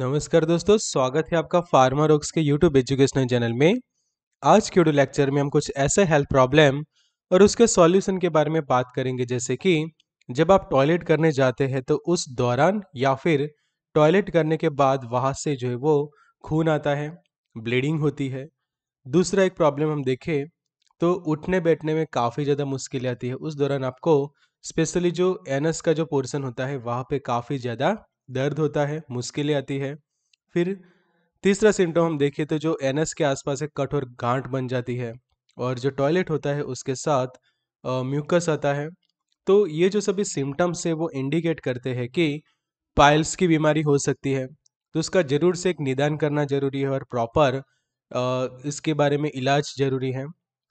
नमस्कार दोस्तों स्वागत है आपका फार्मा रोक्स के यूट्यूब एजुकेशनल चैनल में आज के वीडियो लेक्चर में हम कुछ ऐसे हेल्थ प्रॉब्लम और उसके सॉल्यूशन के बारे में बात करेंगे जैसे कि जब आप टॉयलेट करने जाते हैं तो उस दौरान या फिर टॉयलेट करने के बाद वहाँ से जो है वो खून आता है ब्लीडिंग होती है दूसरा एक प्रॉब्लम हम देखें तो उठने बैठने में काफ़ी ज़्यादा मुश्किल आती है उस दौरान आपको स्पेशली जो एनस का जो पोर्सन होता है वहाँ पर काफ़ी ज़्यादा दर्द होता है मुश्किलें आती है फिर तीसरा सिम्टम हम देखें तो जो एनएस के आसपास एक कठोर गांठ बन जाती है और जो टॉयलेट होता है उसके साथ म्यूकस आता है तो ये जो सभी सिम्टम्स है वो इंडिकेट करते हैं कि पाइल्स की बीमारी हो सकती है तो उसका ज़रूर से एक निदान करना जरूरी है और प्रॉपर इसके बारे में इलाज जरूरी है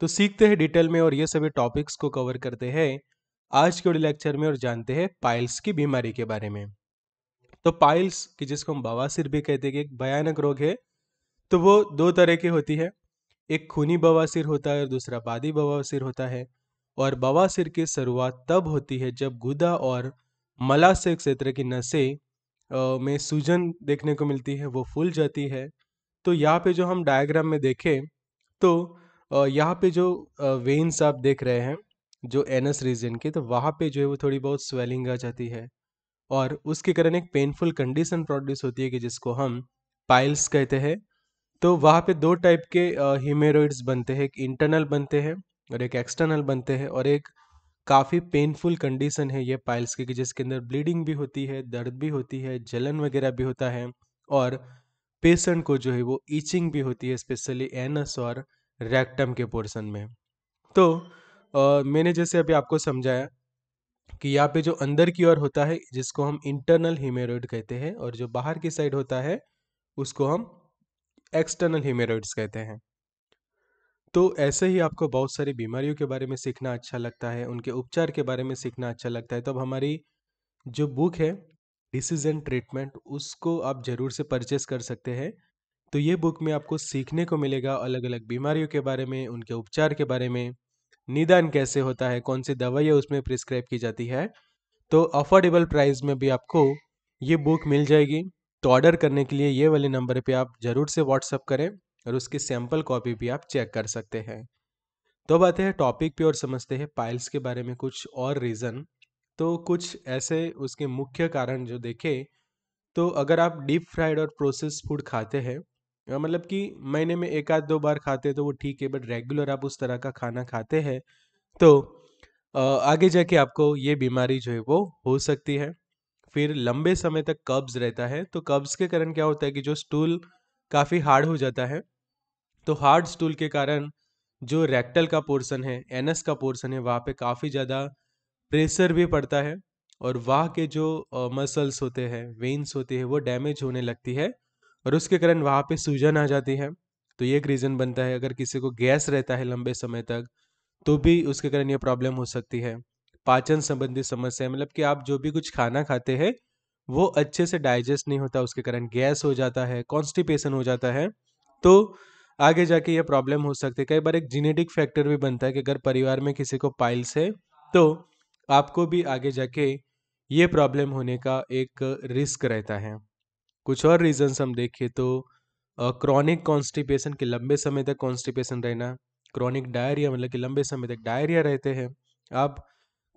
तो सीखते हैं डिटेल में और ये सभी टॉपिक्स को कवर करते हैं आज के लेक्चर में और जानते हैं पाइल्स की बीमारी के बारे में तो पाइल्स की जिसको हम बवासीर भी कहते हैं कि एक भयानक रोग है तो वो दो तरह की होती है एक खूनी बवासीर होता है और दूसरा बादी बवासीर होता है और बवासीर की शुरुआत तब होती है जब गुदा और मलाशय क्षेत्र की नसें में सूजन देखने को मिलती है वो फूल जाती है तो यहाँ पे जो हम डायग्राम में देखें तो यहाँ पे जो वेन्स आप देख रहे हैं जो एनस रीजन की तो वहाँ पे जो है वो थोड़ी बहुत स्वेलिंग आ जाती है और उसके कारण एक पेनफुल कंडीशन प्रोड्यूस होती है कि जिसको हम पाइल्स कहते हैं तो वहाँ पे दो टाइप के हीमेरोइड्स बनते हैं एक इंटरनल बनते हैं और एक एक्सटर्नल बनते हैं और एक काफ़ी पेनफुल कंडीशन है ये पाइल्स की जिसके अंदर ब्लीडिंग भी होती है दर्द भी होती है जलन वगैरह भी होता है और पेशेंट को जो है वो ईचिंग भी होती है स्पेशली एनस और रेक्टम के पोर्शन में तो आ, मैंने जैसे अभी आपको समझाया कि यहाँ पे जो अंदर की ओर होता है जिसको हम इंटरनल हीमेरोइड कहते हैं और जो बाहर की साइड होता है उसको हम एक्सटर्नल हीमेरोइड्स कहते हैं तो ऐसे ही आपको बहुत सारी बीमारियों के बारे में सीखना अच्छा लगता है उनके उपचार के बारे में सीखना अच्छा लगता है तो अब हमारी जो बुक है डिसीज एंड ट्रीटमेंट उसको आप ज़रूर से परचेस कर सकते हैं तो ये बुक में आपको सीखने को मिलेगा अलग अलग बीमारियों के बारे में उनके उपचार के बारे में निदान कैसे होता है कौन सी दवाइयाँ उसमें प्रिस्क्राइब की जाती है तो अफोर्डेबल प्राइस में भी आपको ये बुक मिल जाएगी तो ऑर्डर करने के लिए ये वाले नंबर पे आप ज़रूर से व्हाट्सअप करें और उसकी सैम्पल कॉपी भी आप चेक कर सकते हैं तो अब आते हैं टॉपिक पे और समझते हैं पाइल्स के बारे में कुछ और रीज़न तो कुछ ऐसे उसके मुख्य कारण जो देखें तो अगर आप डीप फ्राइड और प्रोसेस फूड खाते हैं मतलब कि महीने में एक आध दो बार खाते हैं तो वो ठीक है बट रेगुलर आप उस तरह का खाना खाते हैं तो आगे जाके आपको ये बीमारी जो है वो हो सकती है फिर लंबे समय तक कब्ज रहता है तो कब्ज के कारण क्या होता है कि जो स्टूल काफ़ी हार्ड हो जाता है तो हार्ड स्टूल के कारण जो रेक्टल का पोर्शन है एनस का पोर्शन है वहाँ पे काफ़ी ज़्यादा प्रेशर भी पड़ता है और वहाँ के जो मसल्स होते हैं वेन्स होते हैं वो डैमेज होने लगती है और उसके कारण वहाँ पे सूजन आ जाती है तो ये एक रीज़न बनता है अगर किसी को गैस रहता है लंबे समय तक तो भी उसके कारण ये प्रॉब्लम हो सकती है पाचन संबंधी समस्या मतलब कि आप जो भी कुछ खाना खाते हैं वो अच्छे से डाइजेस्ट नहीं होता उसके कारण गैस हो जाता है कॉन्स्टिपेशन हो जाता है तो आगे जाके ये प्रॉब्लम हो सकती है कई बार एक जीनेटिक फैक्टर भी बनता है कि अगर परिवार में किसी को पाइल्स है तो आपको भी आगे जाके ये प्रॉब्लम होने का एक रिस्क रहता है कुछ और रीजन्स हम देखें तो क्रॉनिक कॉन्स्टिपेशन के लंबे समय तक कॉन्स्टिपेशन रहना क्रॉनिक डायरिया मतलब कि लंबे समय तक डायरिया रहते हैं आप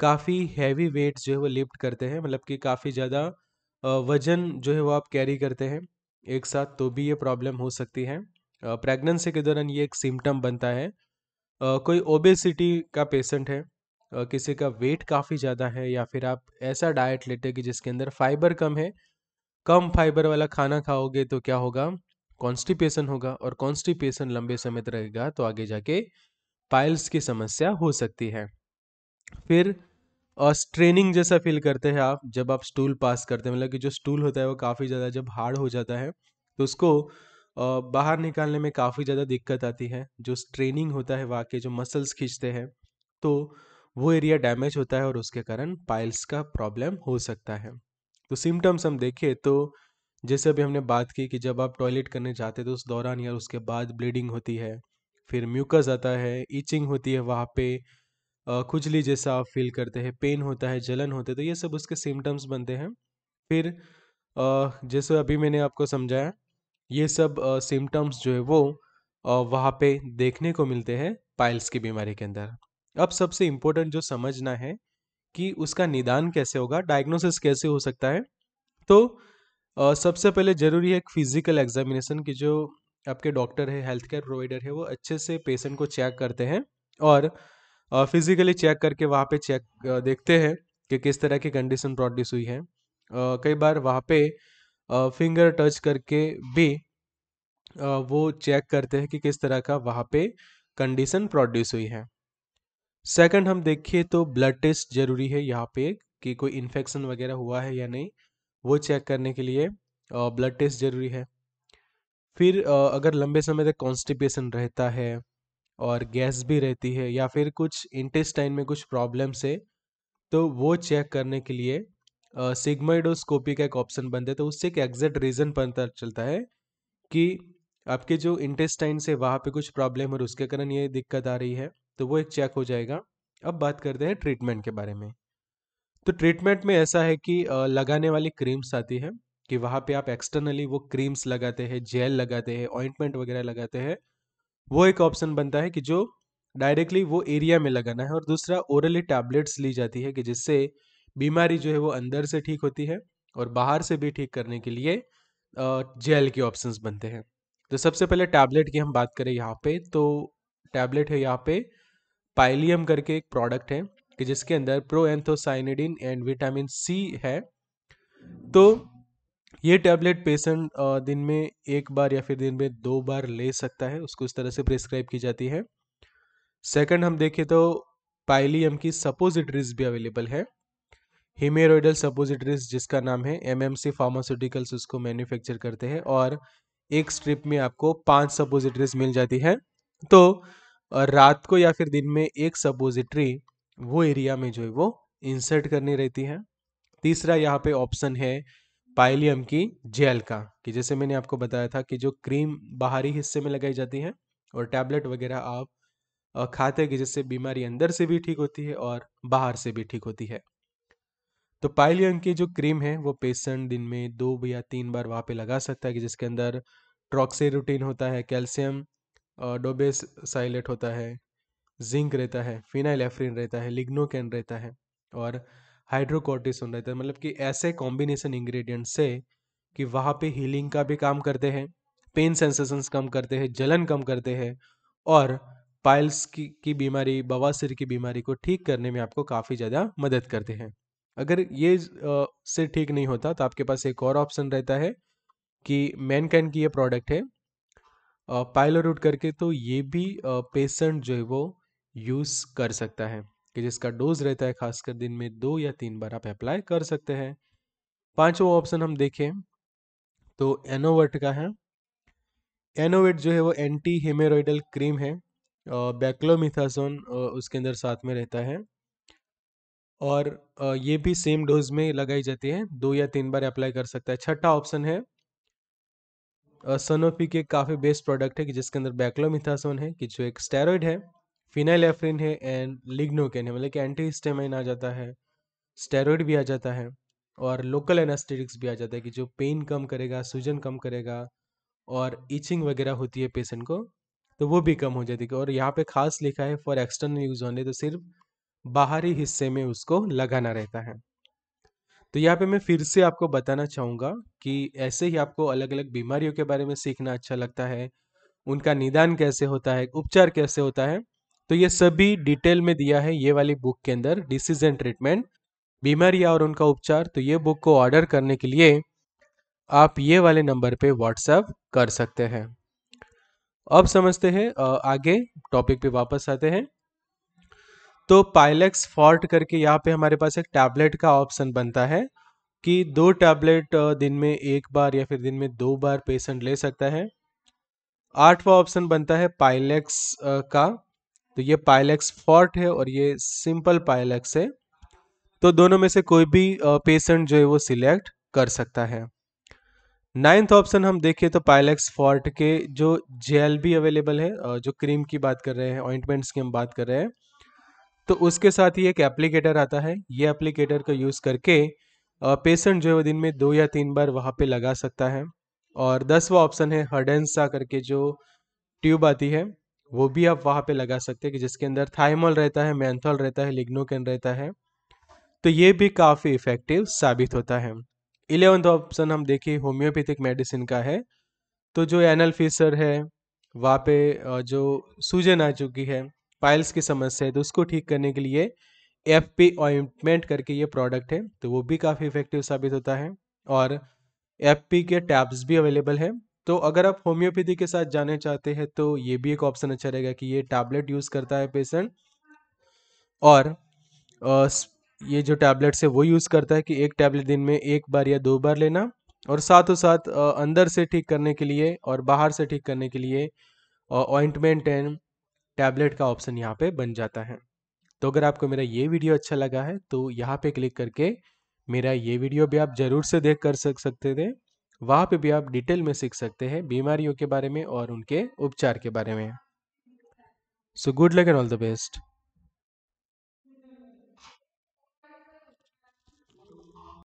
काफ़ी हैवी वेट जो है वो लिफ्ट करते हैं मतलब कि काफ़ी ज़्यादा वजन जो है वो आप कैरी करते हैं एक साथ तो भी ये प्रॉब्लम हो सकती है प्रेगनेंसी के दौरान ये एक सिम्टम बनता है कोई ओबेसिटी का पेशेंट है किसी का वेट काफ़ी ज़्यादा है या फिर आप ऐसा डाइट लेते हैं कि जिसके अंदर फाइबर कम है कम फाइबर वाला खाना खाओगे तो क्या होगा कॉन्स्टिपेशन होगा और कॉन्स्टिपेशन लंबे समय तक रहेगा तो आगे जाके पाइल्स की समस्या हो सकती है फिर स्ट्रेनिंग जैसा फील करते हैं आप जब आप स्टूल पास करते हैं मतलब कि जो स्टूल होता है वो काफ़ी ज़्यादा जब हार्ड हो जाता है तो उसको बाहर निकालने में काफ़ी ज़्यादा दिक्कत आती है जो स्ट्रेनिंग होता है वहाँ के जो मसल्स खींचते हैं तो वो एरिया डैमेज होता है और उसके कारण पाइल्स का प्रॉब्लम हो सकता है तो सिम्टम्स हम देखें तो जैसे अभी हमने बात की कि जब आप टॉयलेट करने जाते तो उस दौरान या उसके बाद ब्लीडिंग होती है फिर म्यूकस आता है ईचिंग होती है वहाँ पे खुजली जैसा आप फील करते हैं पेन होता है जलन होते तो ये सब उसके सिम्टम्स बनते हैं फिर जैसे अभी मैंने आपको समझाया ये सब सिम्टम्स जो है वो वहाँ पे देखने को मिलते हैं पाइल्स की बीमारी के अंदर अब सबसे इम्पोर्टेंट जो समझना है कि उसका निदान कैसे होगा डायग्नोसिस कैसे हो सकता है तो आ, सबसे पहले ज़रूरी है फिज़िकल एग्जामिनेशन की जो आपके डॉक्टर है हेल्थ केयर प्रोवाइडर है वो अच्छे से पेशेंट को चेक करते हैं और फिज़िकली चेक करके वहाँ पे चेक देखते हैं कि किस तरह की कंडीशन प्रोड्यूस हुई है आ, कई बार वहाँ पे आ, फिंगर टच करके भी आ, वो चेक करते हैं कि किस तरह का वहाँ पे कंडीशन प्रोड्यूस हुई है सेकंड हम देखिए तो ब्लड टेस्ट ज़रूरी है यहाँ पे कि कोई इन्फेक्शन वगैरह हुआ है या नहीं वो चेक करने के लिए ब्लड टेस्ट ज़रूरी है फिर अगर लंबे समय तक कॉन्स्टिपेशन रहता है और गैस भी रहती है या फिर कुछ इंटेस्टाइन में कुछ प्रॉब्लम्स है तो वो चेक करने के लिए सिग्माइडोस्कोपी का एक ऑप्शन बनता है तो उससे एक एग्जैक्ट रीज़न पता चलता है कि आपके जो इंटेस्टाइन से वहाँ पे कुछ प्रॉब्लम और उसके कारण ये दिक्कत आ रही है तो वो एक चेक हो जाएगा अब बात करते हैं ट्रीटमेंट के बारे में तो ट्रीटमेंट में ऐसा है कि लगाने वाली क्रीम्स आती है कि वहाँ पे आप एक्सटर्नली वो क्रीम्स लगाते हैं जेल लगाते हैं ऑइंटमेंट वगैरह लगाते हैं वो एक ऑप्शन बनता है कि जो डायरेक्टली वो एरिया में लगाना है और दूसरा ओरली टैबलेट्स ली जाती है कि जिससे बीमारी जो है वो अंदर से ठीक होती है और बाहर से भी ठीक करने के लिए जेल के ऑप्शंस बनते हैं तो सबसे पहले टैबलेट की हम बात करें यहाँ पे तो टैबलेट है यहाँ पे पाइलियम करके एक प्रोडक्ट है कि जिसके अंदर proanthocyanidin and vitamin C है तो ये टैबलेट पेशेंट दिन में एक बार या फिर दिन में दो बार ले सकता है उसको इस तरह से प्रिस्क्राइब की जाती है सेकंड हम देखें तो पाइलियम की सपोजिटरीज भी अवेलेबल है हिमेरोइडल सपोजिटरीज जिसका नाम है एमएमसी फार्मास्यूटिकल्स उसको मैन्युफैक्चर करते हैं और एक स्ट्रिप में आपको पांच सपोजिटरीज मिल जाती है तो रात को या फिर दिन में एक सपोजिटरी वो एरिया में जो है वो इंसर्ट करनी रहती है तीसरा यहाँ पे ऑप्शन है पाइलियम की जेल का कि जैसे मैंने आपको बताया था कि जो क्रीम बाहरी हिस्से में लगाई जाती है और टैबलेट वगैरह आप खाते हैं कि जिससे बीमारी अंदर से भी ठीक होती है और बाहर से भी ठीक होती है तो पाइलियम की जो क्रीम है वो पेशेंट दिन में दो या तीन बार वहाँ पे लगा सकता है कि जिसके अंदर ट्रॉक्सी रूटीन होता है कैल्शियम डोबेस साइलेट होता है जिंक रहता है फिनाइल एफ्रिन रहता है लिग्नोकैन रहता है और हाइड्रोकोटिसन रहता है मतलब कि ऐसे कॉम्बिनेशन इंग्रेडिएंट से कि वहाँ पे हीलिंग का भी काम करते हैं पेन सेंसेशंस कम करते हैं जलन कम करते हैं और पाइल्स की की बीमारी बवासीर की बीमारी को ठीक करने में आपको काफ़ी ज़्यादा मदद करते हैं अगर ये से ठीक नहीं होता तो आपके पास एक और ऑप्शन रहता है कि मैनकैन की ये प्रोडक्ट है पायलर रूट करके तो ये भी पेशेंट जो है वो यूज़ कर सकता है कि जिसका डोज रहता है खासकर दिन में दो या तीन बार आप अप्लाई कर सकते हैं पांचवा ऑप्शन हम देखें तो एनोवेट का है एनोवेट जो है वो एंटी हेमेरोइडल क्रीम है बैक्लोमिथासोन उसके अंदर साथ में रहता है और ये भी सेम डोज में लगाई जाती है दो या तीन बार अप्लाई कर सकता है छठा ऑप्शन है सनोफी के काफ़ी बेस्ट प्रोडक्ट है कि जिसके अंदर बैक्लोमिथासोन है कि जो एक स्टेरॉइड है फिनाइल एफरिन है एंड लिग्नोकेन है मतलब कि एंटी हिस्टेमाइन आ जाता है स्टेरॉइड भी आ जाता है और लोकल एनास्टेटिक्स भी आ जाता है कि जो पेन कम करेगा सूजन कम करेगा और ईचिंग वगैरह होती है पेशेंट को तो वो भी कम हो जाती है और यहाँ पे खास लिखा है फॉर एक्सटर्नल यूज ऑनली तो सिर्फ बाहरी हिस्से में उसको लगाना रहता है तो यहाँ पे मैं फिर से आपको बताना चाहूँगा कि ऐसे ही आपको अलग अलग बीमारियों के बारे में सीखना अच्छा लगता है उनका निदान कैसे होता है उपचार कैसे होता है तो ये सभी डिटेल में दिया है ये वाली बुक के अंदर डिसीज एंड ट्रीटमेंट बीमारी और उनका उपचार तो ये बुक को ऑर्डर करने के लिए आप ये वाले नंबर पे व्हाट्सएप कर सकते हैं अब समझते हैं आगे टॉपिक पे वापस आते हैं तो पाइलेक्स फॉर्ट करके यहाँ पे हमारे पास एक टैबलेट का ऑप्शन बनता है कि दो टैबलेट दिन में एक बार या फिर दिन में दो बार पेशेंट ले सकता है आठवां ऑप्शन बनता है पाइलेक्स का तो ये पाइलेक्स फॉर्ट है और ये सिंपल पाइलेक्स है तो दोनों में से कोई भी पेशेंट जो है वो सिलेक्ट कर सकता है नाइन्थ ऑप्शन हम देखें तो पाइलेक्स फॉर्ट के जो जेल भी अवेलेबल है जो क्रीम की बात कर रहे हैं ऑइंटमेंट्स की हम बात कर रहे हैं तो उसके साथ ही एक एप्लीकेटर आता है ये एप्लीकेटर का यूज़ करके पेशेंट जो है वो दिन में दो या तीन बार वहाँ पे लगा सकता है और दसवा ऑप्शन है हडेंसा करके जो ट्यूब आती है वो भी आप वहाँ पे लगा सकते हैं कि जिसके अंदर थाइमोल रहता है मैंथॉल रहता है लिग्नोकेन रहता है तो ये भी काफ़ी इफेक्टिव साबित होता है इलेवंथ ऑप्शन हम देखिए होम्योपैथिक मेडिसिन का है तो जो एनल फीसर e है वहाँ पे जो सूजन आ चुकी है पाइल्स की समस्या है तो उसको ठीक करने के लिए एफ पी ऑइंटमेंट करके ये प्रोडक्ट है तो वो भी काफ़ी इफेक्टिव साबित होता है और एफ पी के टैब्स भी अवेलेबल है तो अगर आप होम्योपैथी के साथ जाने चाहते हैं तो ये भी एक ऑप्शन अच्छा रहेगा कि ये टैबलेट यूज़ करता है पेशेंट और ये जो टैबलेट्स है वो यूज़ करता है कि एक टैबलेट दिन में एक बार या दो बार लेना और साथों साथ अंदर से ठीक करने के लिए और बाहर से ठीक करने के लिए ऑइंटमेंट एंड टैबलेट का ऑप्शन यहाँ पे बन जाता है तो अगर आपको मेरा ये वीडियो अच्छा लगा है तो यहाँ पे क्लिक करके मेरा ये वीडियो भी आप जरूर से देख कर सक सकते थे वहाँ पे भी आप डिटेल में सीख सकते हैं बीमारियों के बारे में और उनके उपचार के बारे में so good luck and all the best